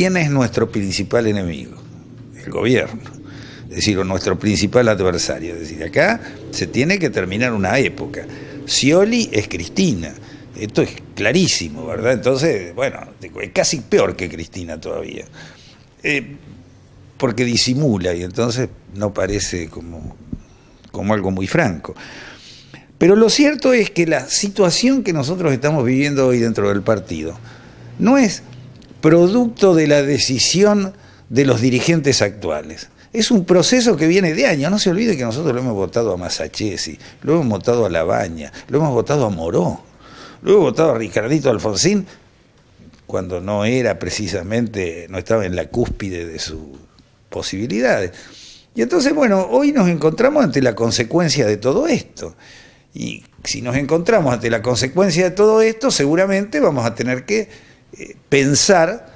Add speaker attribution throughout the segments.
Speaker 1: ¿Quién es nuestro principal enemigo? El gobierno. Es decir, o nuestro principal adversario. Es decir, acá se tiene que terminar una época. Scioli es Cristina. Esto es clarísimo, ¿verdad? Entonces, bueno, es casi peor que Cristina todavía. Eh, porque disimula y entonces no parece como, como algo muy franco. Pero lo cierto es que la situación que nosotros estamos viviendo hoy dentro del partido no es producto de la decisión de los dirigentes actuales. Es un proceso que viene de años. No se olvide que nosotros lo hemos votado a Masachesi, lo hemos votado a Labaña, lo hemos votado a Moró, lo hemos votado a Ricardito Alfonsín cuando no era precisamente, no estaba en la cúspide de sus posibilidades. Y entonces, bueno, hoy nos encontramos ante la consecuencia de todo esto. Y si nos encontramos ante la consecuencia de todo esto, seguramente vamos a tener que pensar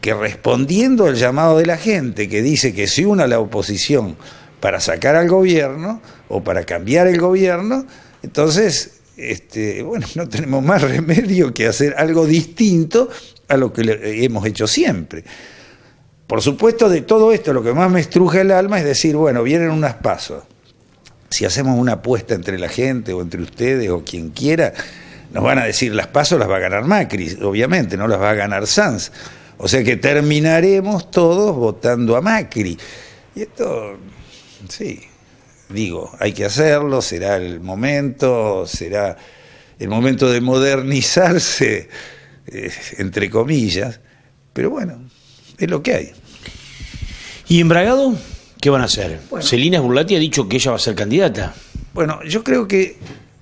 Speaker 1: que respondiendo al llamado de la gente que dice que se una la oposición para sacar al gobierno o para cambiar el gobierno, entonces, este, bueno, no tenemos más remedio que hacer algo distinto a lo que eh, hemos hecho siempre. Por supuesto, de todo esto, lo que más me estruja el alma es decir, bueno, vienen unas pasos. Si hacemos una apuesta entre la gente o entre ustedes o quien quiera, nos van a decir, las pasos las va a ganar Macri, obviamente, no las va a ganar Sanz. O sea que terminaremos todos votando a Macri. Y esto, sí, digo, hay que hacerlo, será el momento, será el momento de modernizarse, eh, entre comillas, pero bueno, es lo que hay. ¿Y Embragado? ¿Qué van a hacer? Celina Esburlati ha dicho que ella va a ser candidata. Bueno, yo creo que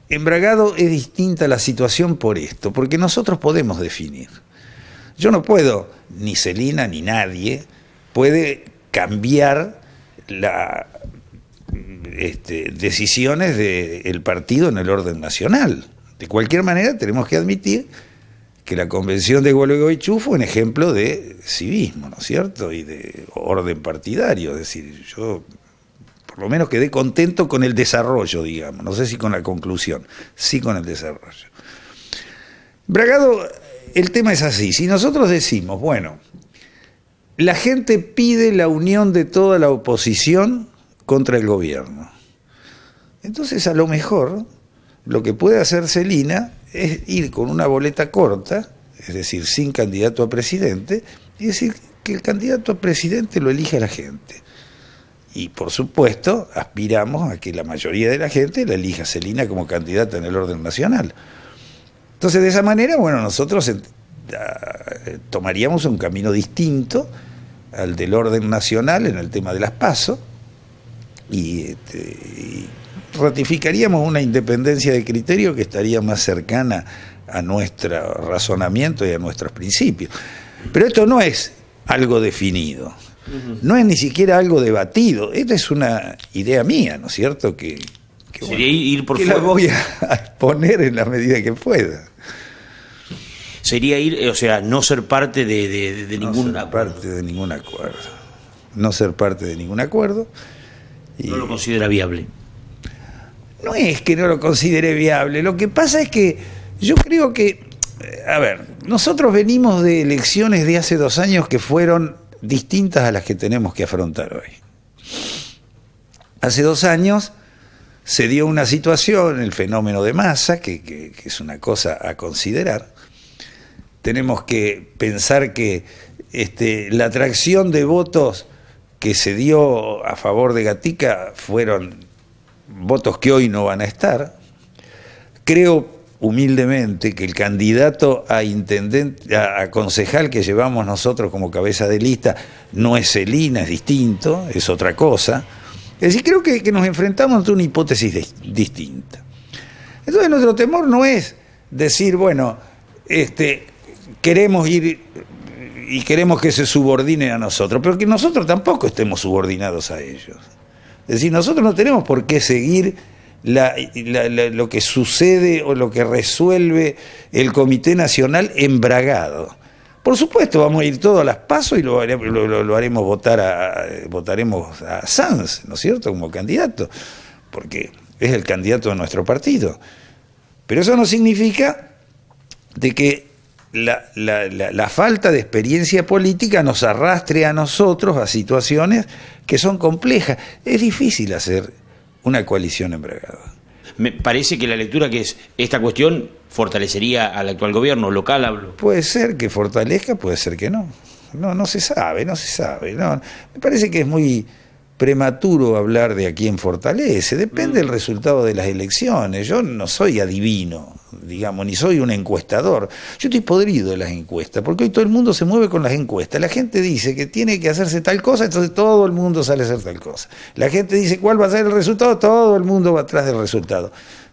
Speaker 1: Embragado es distinta la situación por esto, porque nosotros podemos definir. Yo no puedo, ni Celina ni nadie, puede cambiar las este, decisiones del partido en el orden nacional. De cualquier manera, tenemos que admitir que la convención de Gualeguaychú fue un ejemplo de civismo, ¿no es cierto? Y de orden partidario. Es decir, yo por lo menos quedé contento con el desarrollo, digamos, no sé si con la conclusión, sí con el desarrollo. Bragado, el tema es así, si nosotros decimos, bueno, la gente pide la unión de toda la oposición contra el gobierno, entonces a lo mejor lo que puede hacer Celina es ir con una boleta corta, es decir, sin candidato a presidente, y decir que el candidato a presidente lo elige la gente. Y por supuesto, aspiramos a que la mayoría de la gente la elija Celina como candidata en el orden nacional. Entonces, de esa manera, bueno, nosotros eh, tomaríamos un camino distinto al del orden nacional en el tema de las pasos este, y ratificaríamos una independencia de criterio que estaría más cercana a nuestro razonamiento y a nuestros principios. Pero esto no es algo definido. No es ni siquiera algo debatido. Esta es una idea mía, ¿no es cierto? Que, ir la voy a exponer en la medida que pueda. Sería ir, eh, o sea, no ser parte de, de, parte de ningún acuerdo. No ser parte de ningún acuerdo. No lo considera viable. No es que no lo considere viable. Lo que pasa es que yo creo que eh, a ver, nosotros venimos de elecciones de hace dos años que fueron distintas a las que tenemos que afrontar hoy. Hace dos años se dio una situación, el fenómeno de masa, que, es una cosa a considerar. Tenemos que pensar que este, la atracción de votos que se dio a favor de Gatica fueron votos que hoy no van a estar. Creo humildemente que el candidato a intendente, a, concejal que llevamos nosotros como cabeza de lista no es Celina, es distinto, es otra cosa. Es decir, creo que, nos enfrentamos a una hipótesis distinta. Entonces nuestro temor no es decir, bueno, este, queremos ir y queremos que se subordine a nosotros, pero que nosotros tampoco estemos subordinados a ellos. Es decir, nosotros no tenemos por qué seguir lo que sucede o lo que resuelve el Comité Nacional embragado. Por supuesto, vamos a ir todos a las pasos y lo, haremos votar a, votaremos a Sanz, ¿no es cierto?, como candidato, porque es el candidato de nuestro partido. Pero eso no significa de que la, falta de experiencia política nos arrastre a nosotros a situaciones que son complejas. Es difícil hacer una coalición en Me parece que la lectura que es esta cuestión fortalecería al actual gobierno, local hablo. Puede ser que fortalezca, puede ser que no. No, no se sabe, no se sabe. No. Me parece que es muy prematuro hablar de a quién fortalece. Depende mm. del resultado de las elecciones. Yo no soy adivino digamos, ni soy un encuestador. Yo estoy podrido de las encuestas, porque hoy todo el mundo se mueve con las encuestas. La gente dice que tiene que hacerse tal cosa, entonces todo el mundo sale a hacer tal cosa. La gente dice cuál va a ser el resultado, todo el mundo va atrás del resultado.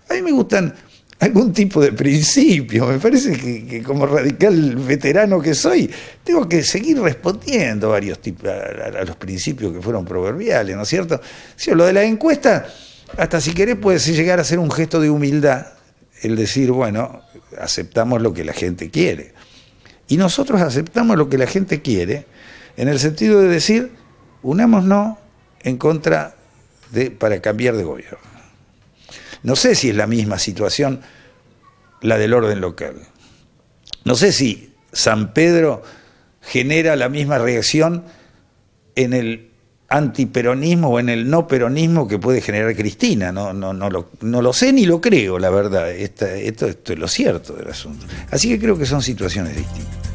Speaker 1: A mí me gustan algún tipo de principios. Me parece que, como radical veterano que soy, tengo que seguir respondiendo varios tipos, a, los principios que fueron proverbiales, ¿no es cierto? lo de la encuesta, hasta si querés, puede llegar a ser un gesto de humildad el decir, bueno, aceptamos lo que la gente quiere. Y nosotros aceptamos lo que la gente quiere en el sentido de decir, unámonos en contra de, para cambiar de gobierno. No sé si es la misma situación la del orden local. No sé si San Pedro genera la misma reacción en el antiperonismo o en el no peronismo que puede generar Cristina. No, no, no, lo, no lo sé ni lo creo, la verdad. esto, esto es lo cierto del asunto. Así que creo que son situaciones distintas.